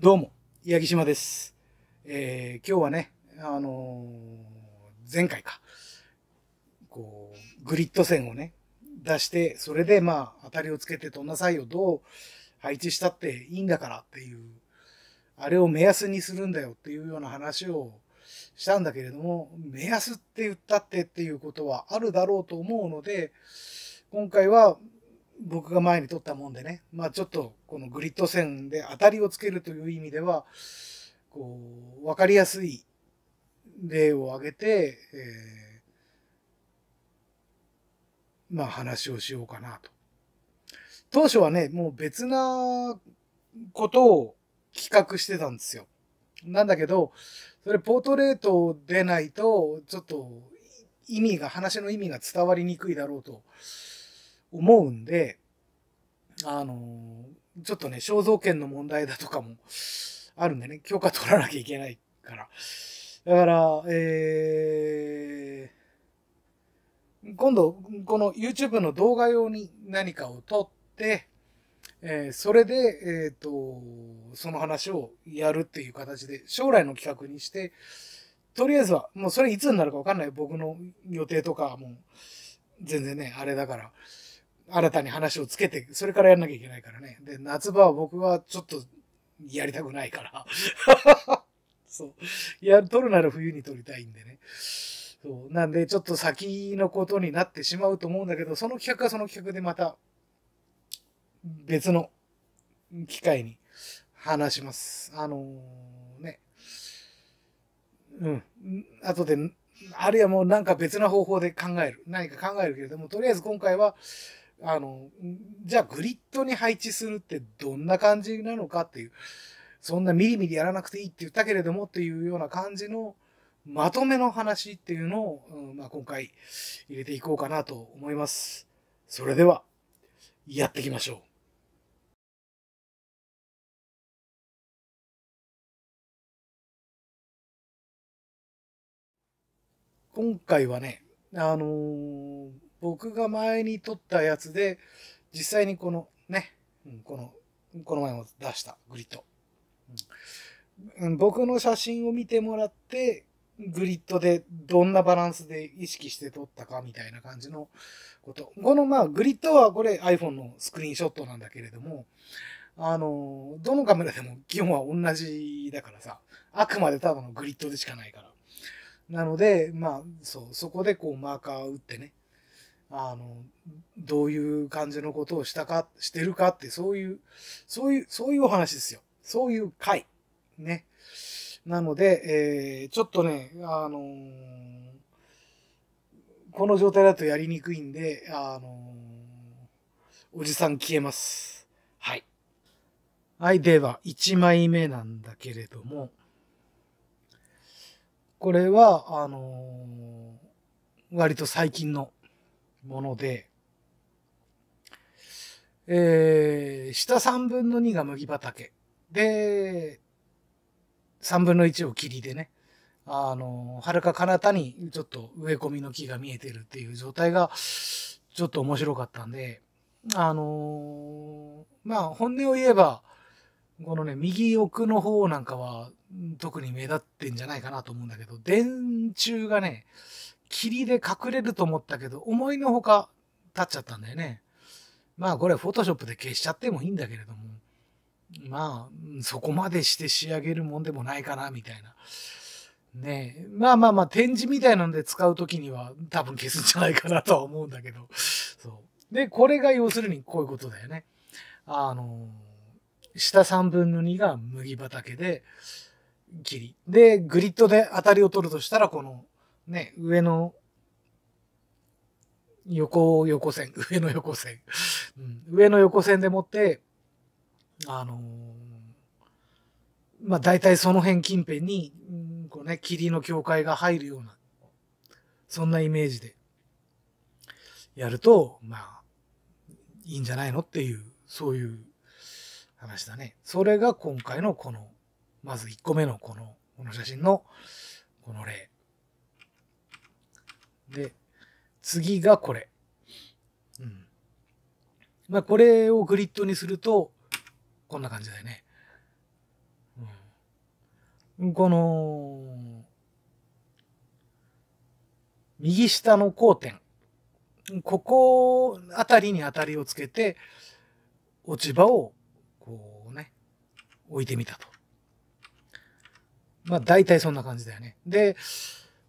どうも、八木島です。えー、今日はね、あのー、前回か、こう、グリッド線をね、出して、それでまあ、当たりをつけて飛んなさいをどう配置したっていいんだからっていう、あれを目安にするんだよっていうような話をしたんだけれども、目安って言ったってっていうことはあるだろうと思うので、今回は僕が前に撮ったもんでね、まあ、ちょっとこのグリッド線で当たりをつけるという意味ではこう分かりやすい例を挙げて、えー、まあ話をしようかなと。当初はねもう別なことを企画してたんですよ。なんだけどそれポートレートでないとちょっと意味が話の意味が伝わりにくいだろうと。思うんで、あのー、ちょっとね、肖像権の問題だとかもあるんでね、許可取らなきゃいけないから。だから、えー、今度、この YouTube の動画用に何かを撮って、えー、それで、えっ、ー、と、その話をやるっていう形で、将来の企画にして、とりあえずは、もうそれいつになるかわかんない。僕の予定とかも全然ね、あれだから。新たに話をつけて、それからやんなきゃいけないからね。で、夏場は僕はちょっとやりたくないから。そう。いや、撮るなら冬に撮りたいんでね。そう。なんで、ちょっと先のことになってしまうと思うんだけど、その企画はその企画でまた、別の機会に話します。あのー、ね。うん。後で、あるいはもうなんか別な方法で考える。何か考えるけれども、とりあえず今回は、あの、じゃあグリッドに配置するってどんな感じなのかっていう、そんなミリミリやらなくていいって言ったけれどもっていうような感じのまとめの話っていうのを、うん、まあ、今回入れていこうかなと思います。それでは、やっていきましょう。今回はね、あのー僕が前に撮ったやつで、実際にこのね、この、この前も出したグリッド。うん、僕の写真を見てもらって、グリッドでどんなバランスで意識して撮ったかみたいな感じのこと。このまあグリッドはこれ iPhone のスクリーンショットなんだけれども、あの、どのカメラでも基本は同じだからさ、あくまでただのグリッドでしかないから。なので、まあ、そう、そこでこうマーカーを打ってね、あの、どういう感じのことをしたか、してるかって、そういう、そういう、そういうお話ですよ。そういう回。ね。なので、えー、ちょっとね、あのー、この状態だとやりにくいんで、あのー、おじさん消えます。はい。はい、では、1枚目なんだけれども、これは、あの割と最近のもので、えー、下3分の2が麦畑。で、3分の1を霧でね、あの、はるか彼方にちょっと植え込みの木が見えてるっていう状態が、ちょっと面白かったんで、あのー、まあ、本音を言えば、このね、右奥の方なんかは、特に目立ってんじゃないかなと思うんだけど、電柱がね、霧で隠れると思ったけど、思いのほか立っちゃったんだよね。まあこれフォトショップで消しちゃってもいいんだけれども、まあそこまでして仕上げるもんでもないかなみたいな。ねえ。まあまあまあ展示みたいなので使うときには多分消すんじゃないかなとは思うんだけど。そう。で、これが要するにこういうことだよね。あの、下3分の2が麦畑で、霧。で、グリッドで当たりを取るとしたらこのね、上の横横線、上の横線、うん、上の横線でもって、あのー、まあ、大体その辺近辺に、うん、こうね、霧の境界が入るような、そんなイメージで、やると、まあ、いいんじゃないのっていう、そういう話だね。それが今回のこの、まず1個目のこの、この写真の、この例。で、次がこれ。うん。まあ、これをグリッドにすると、こんな感じだよね。うん、この、右下の交点。ここあたりに当たりをつけて、落ち葉を、こうね、置いてみたと。まあ、大体そんな感じだよね。で、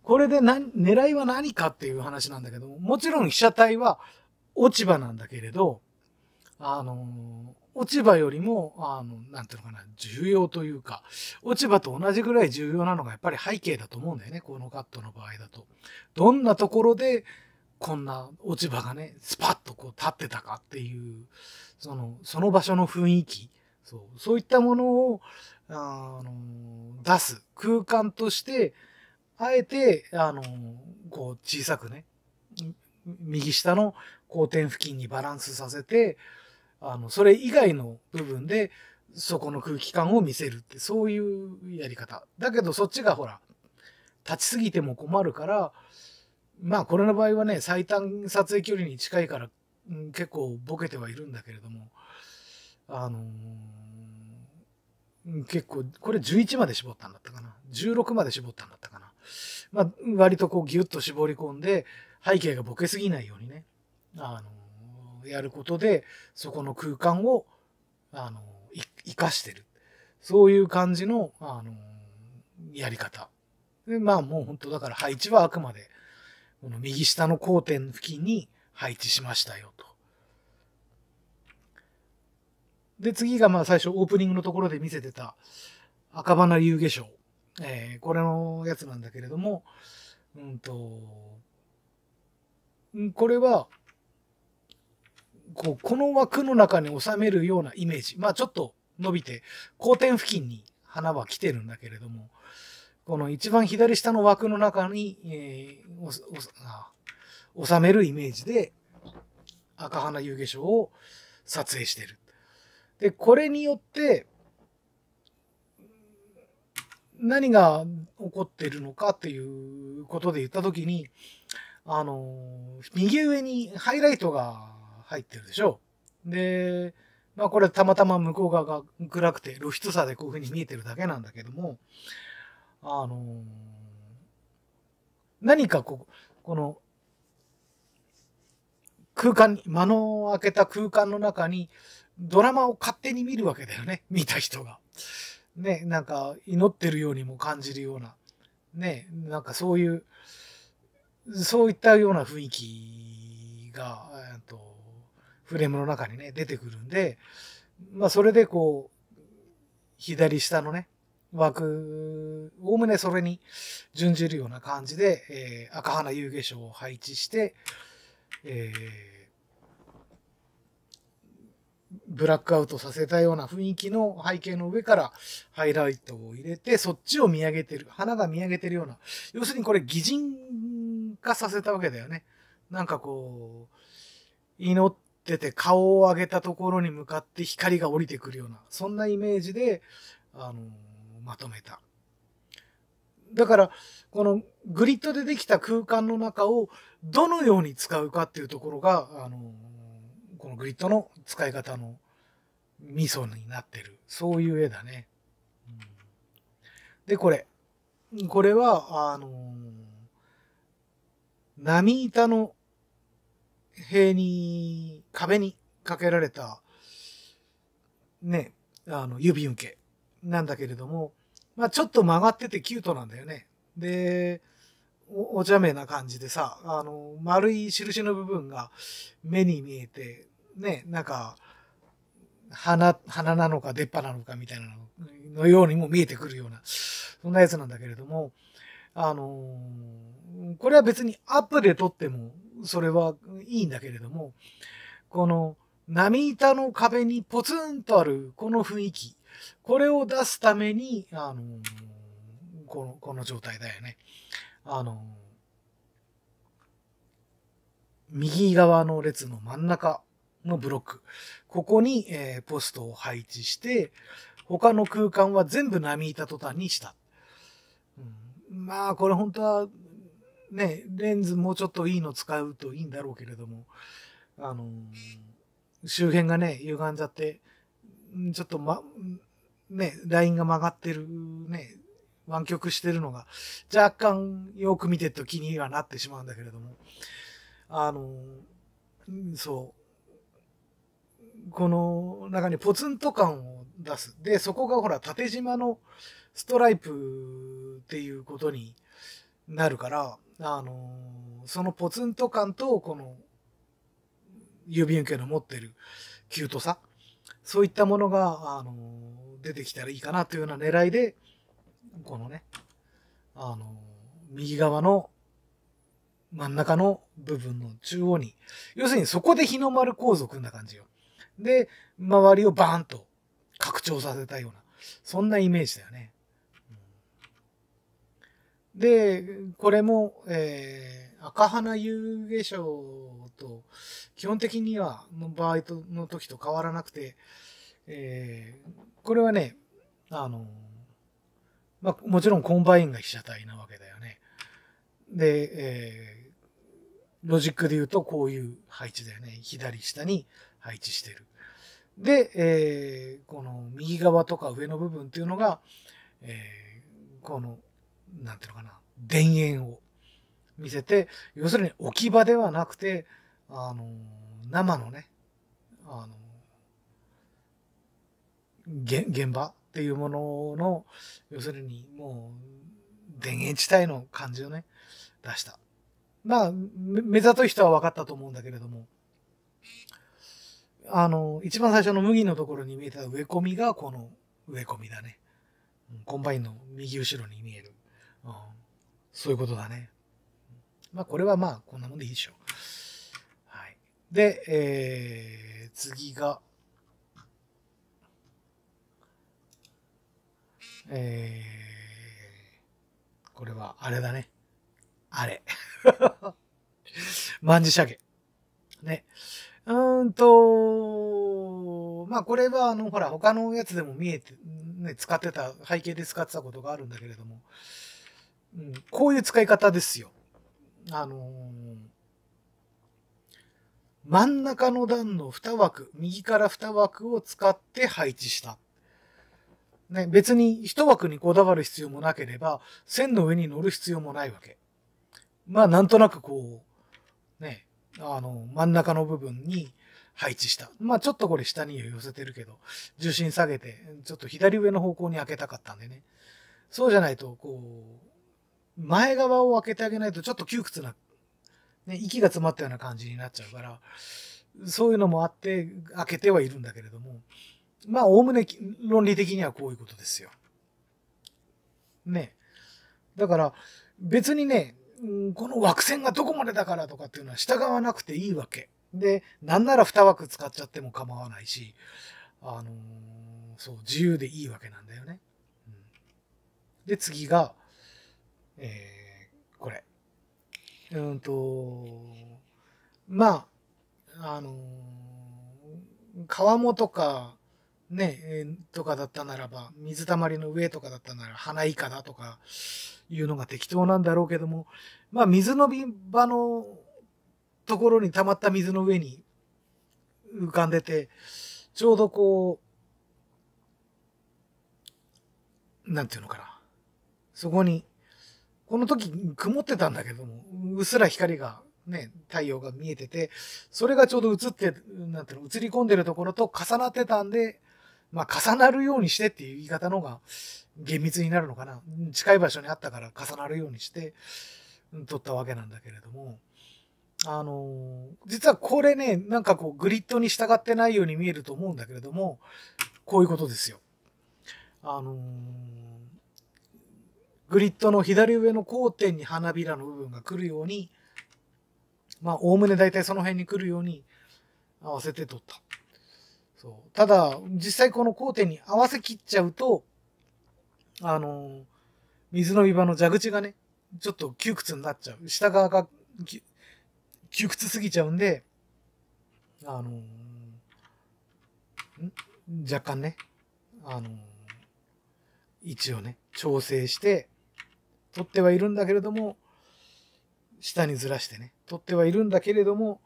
これで何、狙いは何かっていう話なんだけども、もちろん被写体は落ち葉なんだけれど、あの、落ち葉よりも、あの、なんていうのかな、重要というか、落ち葉と同じぐらい重要なのがやっぱり背景だと思うんだよね、このカットの場合だと。どんなところで、こんな落ち葉がね、スパッとこう立ってたかっていう、その、その場所の雰囲気、そう、そういったものを、あの、出す空間として、あえて、あの、こう小さくね、右下の交点付近にバランスさせて、あの、それ以外の部分で、そこの空気感を見せるって、そういうやり方。だけど、そっちがほら、立ちすぎても困るから、まあ、これの場合はね、最短撮影距離に近いから、うん、結構ボケてはいるんだけれども、あのー、結構、これ11まで絞ったんだったかな。16まで絞ったんだったかな。まあ、割とこうギュッと絞り込んで、背景がボケすぎないようにね、あの、やることで、そこの空間を、あの、生かしてる。そういう感じの、あの、やり方。で、まあもう本当だから配置はあくまで、この右下の交点付近に配置しましたよと。で、次がまあ最初オープニングのところで見せてた赤花遊化粧。えー、これのやつなんだけれども、うんと、これは、こう、この枠の中に収めるようなイメージ。まあちょっと伸びて、交点付近に花は来てるんだけれども、この一番左下の枠の中に、えー、収めるイメージで、赤花遊化粧を撮影してる。で、これによって、何が起こっているのかっていうことで言ったときに、あの、右上にハイライトが入ってるでしょ。で、まあこれたまたま向こう側が暗くて露出差でこういう風に見えてるだけなんだけども、あの、何かこう、この空間に、間の開けた空間の中にドラマを勝手に見るわけだよね、見た人が。ね、なんか祈ってるようにも感じるような、ね、なんかそういう、そういったような雰囲気が、えっと、フレームの中にね、出てくるんで、まあそれでこう、左下のね、枠、おおむねそれに準じるような感じで、えー、赤花遊芸賞を配置して、えーブラックアウトさせたような雰囲気の背景の上からハイライトを入れて、そっちを見上げてる、花が見上げてるような、要するにこれ擬人化させたわけだよね。なんかこう、祈ってて顔を上げたところに向かって光が降りてくるような、そんなイメージで、あのまとめた。だから、このグリッドでできた空間の中をどのように使うかっていうところが、あのこのグリッドの使い方のミソになってる。そういう絵だね。で、これ。これは、あのー、波板の塀に、壁にかけられた、ね、あの、指受けなんだけれども、まあちょっと曲がっててキュートなんだよね。で、おお茶目な感じでさ、あの、丸い印の部分が目に見えて、ね、なんか、鼻、鼻なのか出っ歯なのかみたいなののようにも見えてくるような、そんなやつなんだけれども、あのー、これは別にアップで撮ってもそれはいいんだけれども、この波板の壁にポツンとあるこの雰囲気、これを出すために、あのー、この、この状態だよね。あの右側の列の真ん中のブロック。ここに、えー、ポストを配置して、他の空間は全部波板途端にした。うん、まあ、これ本当は、ね、レンズもうちょっといいの使うといいんだろうけれども、あのー、周辺がね、歪んじゃって、ちょっとま、ね、ラインが曲がってる、ね、湾曲してるのが、若干よく見てると気にはなってしまうんだけれども、あのー、そう、この中にポツンと感を出す。で、そこがほら、縦縞のストライプっていうことになるから、あのー、そのポツンと感と、この、郵便受けの持ってるキュートさ、そういったものが、あのー、出てきたらいいかなというような狙いで、このね、あのー、右側の真ん中の部分の中央に、要するにそこで日の丸皇族な感じよ。で、周りをバーンと拡張させたような、そんなイメージだよね。で、これも、えー、赤花遊芸賞と、基本的には、の場合と、の時と変わらなくて、えー、これはね、あの、まあ、もちろんコンバインが被写体なわけだよね。で、えー、ロジックで言うとこういう配置だよね。左下に配置してる。で、えー、この右側とか上の部分っていうのが、えー、この、なんていうのかな、田園を見せて、要するに置き場ではなくて、あの、生のね、あの、現現場っていうものの、要するにもう、田園地帯の感じをね、出した。まあ、目ざとい人は分かったと思うんだけれども、あの、一番最初の麦のところに見えた植え込みがこの植え込みだね。コンバインの右後ろに見える。うん、そういうことだね。まあこれはまあこんなもんでいいでしょう。はい。で、えー、次が、えー、これはあれだね。あれ。んじシャげ。ね。うんと、まあこれはあの、ほら、他のやつでも見えて、ね、使ってた、背景で使ってたことがあるんだけれども、うん、こういう使い方ですよ。あのー、真ん中の段の2枠、右から2枠を使って配置した。ね、別に1枠にこだわる必要もなければ、線の上に乗る必要もないわけ。まあなんとなくこう、あの、真ん中の部分に配置した。まあちょっとこれ下に寄せてるけど、重心下げて、ちょっと左上の方向に開けたかったんでね。そうじゃないと、こう、前側を開けてあげないとちょっと窮屈な、ね、息が詰まったような感じになっちゃうから、そういうのもあって、開けてはいるんだけれども、まあ、おおむね論理的にはこういうことですよ。ね。だから、別にね、この枠線がどこまでだからとかっていうのは従わなくていいわけ。で、なんなら2枠使っちゃっても構わないし、あのー、そう、自由でいいわけなんだよね。うん、で、次が、えー、これ。うんと、まあ、あのー、川面かね、とかだったならば、水たまりの上とかだったなら、花いかだとかいうのが適当なんだろうけども、まあ水の場のところに溜まった水の上に浮かんでて、ちょうどこう、なんていうのかな。そこに、この時曇ってたんだけども、うっすら光がね、太陽が見えてて、それがちょうど映って、なんていうの、映り込んでるところと重なってたんで、まあ、重なるようにしてっていう言い方の方が厳密になるのかな。近い場所にあったから重なるようにして、取ったわけなんだけれども、あの、実はこれね、なんかこう、グリッドに従ってないように見えると思うんだけれども、こういうことですよ。あのグリッドの左上の交点に花びらの部分が来るように、まあ、おおむね大体その辺に来るように合わせて取った。そうただ、実際この交点に合わせきっちゃうと、あの水飲み場の蛇口がね、ちょっと窮屈になっちゃう。下側が窮屈すぎちゃうんで、あのん若干ね、あの位置をね、調整して、取ってはいるんだけれども、下にずらしてね、取ってはいるんだけれども、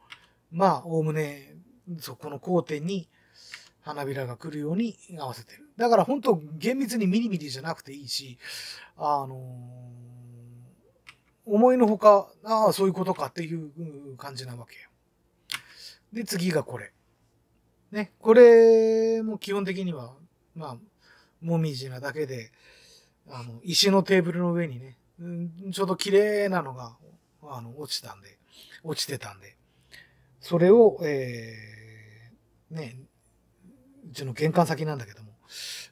まあ、おおむね、そこの交点に花びらが来るように合わせてる。だから本当厳密にミリミリじゃなくていいし、あのー、思いのほか、ああ、そういうことかっていう感じなわけよ。で、次がこれ。ね、これも基本的には、まあ、もみじなだけで、あの、石のテーブルの上にね、うん、ちょうど綺麗なのが、あの、落ちたんで、落ちてたんで、それを、えー、ね、ちの玄関先なんだけども、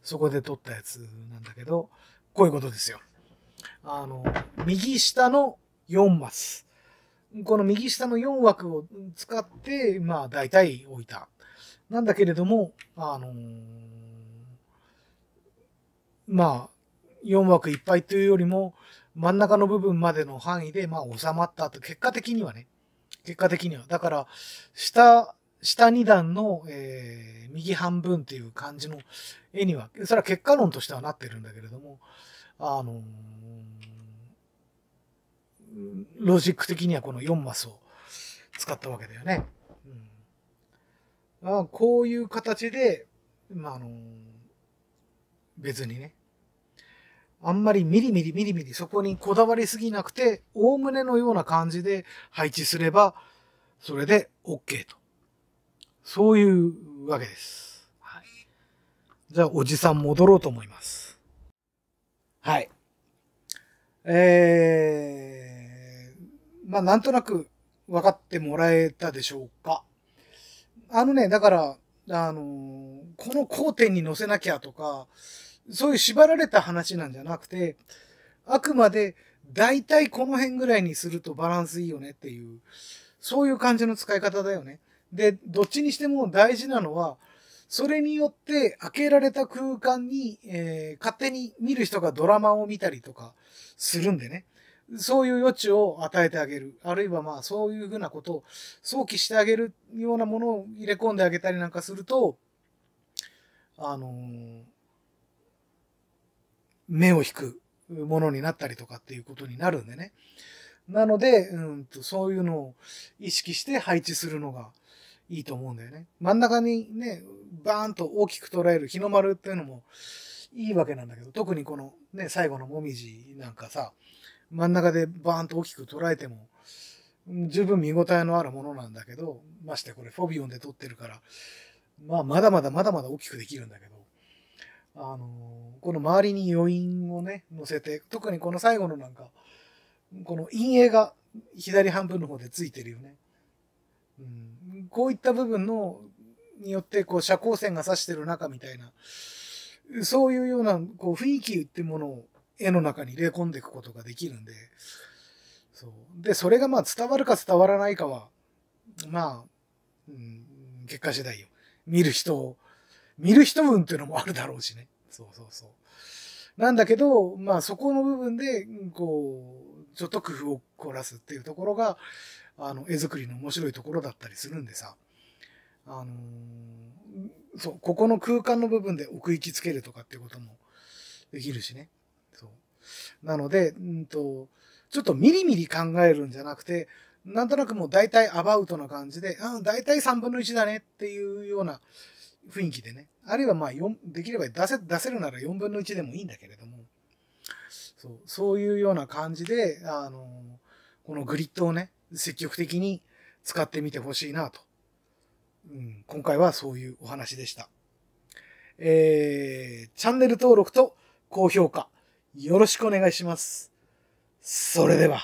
そこで撮ったやつなんだけど、こういうことですよ。あの、右下の4マス。この右下の4枠を使って、まあ、大体置いた。なんだけれども、あのー、まあ、4枠いっぱいというよりも、真ん中の部分までの範囲で、まあ、収まったと、結果的にはね、結果的には。だから、下下2段の、えー、右半分っていう感じの絵には、それは結果論としてはなってるんだけれども、あのー、ロジック的にはこの4マスを使ったわけだよね。うん、あこういう形で、まあ、あのー、別にね、あんまりみりみりみりみりそこにこだわりすぎなくて、おおむねのような感じで配置すれば、それで OK と。そういうわけです。はい、じゃあ、おじさん戻ろうと思います。はい。えー、まあ、なんとなく分かってもらえたでしょうか。あのね、だから、あのー、この交点に乗せなきゃとか、そういう縛られた話なんじゃなくて、あくまで、大体この辺ぐらいにするとバランスいいよねっていう、そういう感じの使い方だよね。で、どっちにしても大事なのは、それによって開けられた空間に、えー、勝手に見る人がドラマを見たりとかするんでね。そういう余地を与えてあげる。あるいはまあ、そういうふうなことを想起してあげるようなものを入れ込んであげたりなんかすると、あのー、目を引くものになったりとかっていうことになるんでね。なので、うんと、そういうのを意識して配置するのがいいと思うんだよね。真ん中にね、バーンと大きく捉える日の丸っていうのもいいわけなんだけど、特にこのね、最後のもみじなんかさ、真ん中でバーンと大きく捉えても、十分見応えのあるものなんだけど、ましてこれフォビオンで撮ってるから、まあ、まだまだまだまだ大きくできるんだけど、あのこの周りに余韻をね、乗せて、特にこの最後のなんか、この陰影が左半分の方でついてるよね。うん、こういった部分の、によって、こう、社交線が指してる中みたいな、そういうような、こう、雰囲気ってものを絵の中に入れ込んでいくことができるんで、そう。で、それがまあ伝わるか伝わらないかは、まあ、うん、結果次第よ。見る人、見る人分っていうのもあるだろうしね。そうそうそう。なんだけど、まあそこの部分で、こう、ちょっと工夫を凝らすっていうところが、あの、絵作りの面白いところだったりするんでさ、あのー、そう、ここの空間の部分で奥行きつけるとかっていうこともできるしね。そう。なので、うんと、ちょっとみりみり考えるんじゃなくて、なんとなくもう大体アバウトな感じで、うん、大体3分の1だねっていうような雰囲気でね。あるいはまあ、できれば出せ、出せるなら4分の1でもいいんだけれども、そう、そういうような感じで、あのーこのグリッドをね、積極的に使ってみてほしいなと、うん。今回はそういうお話でした。えー、チャンネル登録と高評価よろしくお願いします。それでは。